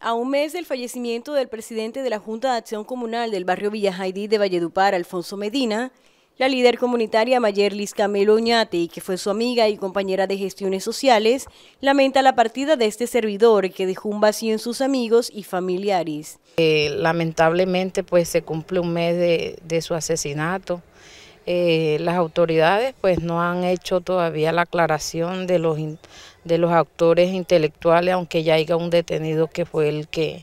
A un mes del fallecimiento del presidente de la Junta de Acción Comunal del barrio Villajaidí de Valledupar, Alfonso Medina, la líder comunitaria Mayerlis Camelo Oñate, que fue su amiga y compañera de gestiones sociales, lamenta la partida de este servidor que dejó un vacío en sus amigos y familiares. Eh, lamentablemente pues se cumple un mes de su asesinato. Eh, las autoridades pues no han hecho todavía la aclaración de los, de los autores intelectuales, aunque ya haya un detenido que fue el que,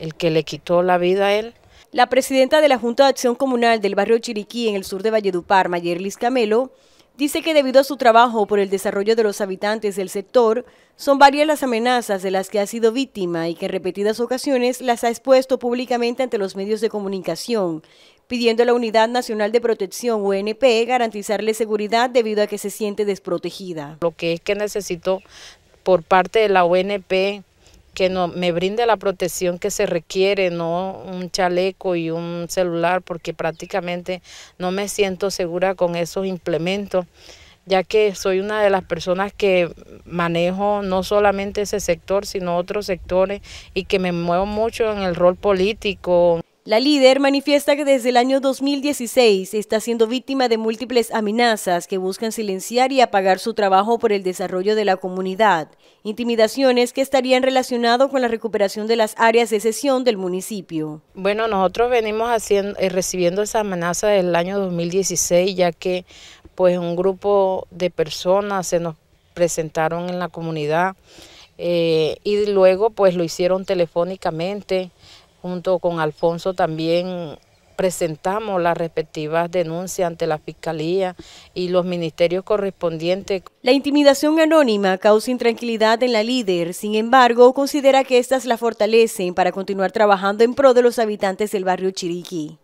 el que le quitó la vida a él. La presidenta de la Junta de Acción Comunal del barrio Chiriquí en el sur de Valledupar, Mayerlis Camelo, dice que debido a su trabajo por el desarrollo de los habitantes del sector, son varias las amenazas de las que ha sido víctima y que en repetidas ocasiones las ha expuesto públicamente ante los medios de comunicación, pidiendo a la Unidad Nacional de Protección, UNP, garantizarle seguridad debido a que se siente desprotegida. Lo que es que necesito por parte de la UNP que no, me brinde la protección que se requiere, no un chaleco y un celular, porque prácticamente no me siento segura con esos implementos, ya que soy una de las personas que manejo no solamente ese sector, sino otros sectores y que me muevo mucho en el rol político. La líder manifiesta que desde el año 2016 está siendo víctima de múltiples amenazas que buscan silenciar y apagar su trabajo por el desarrollo de la comunidad, intimidaciones que estarían relacionadas con la recuperación de las áreas de cesión del municipio. Bueno, nosotros venimos haciendo, eh, recibiendo esa amenaza el año 2016, ya que pues un grupo de personas se nos presentaron en la comunidad eh, y luego pues lo hicieron telefónicamente junto con Alfonso también presentamos las respectivas denuncias ante la Fiscalía y los ministerios correspondientes. La intimidación anónima causa intranquilidad en la líder, sin embargo, considera que éstas la fortalecen para continuar trabajando en pro de los habitantes del barrio Chiriquí.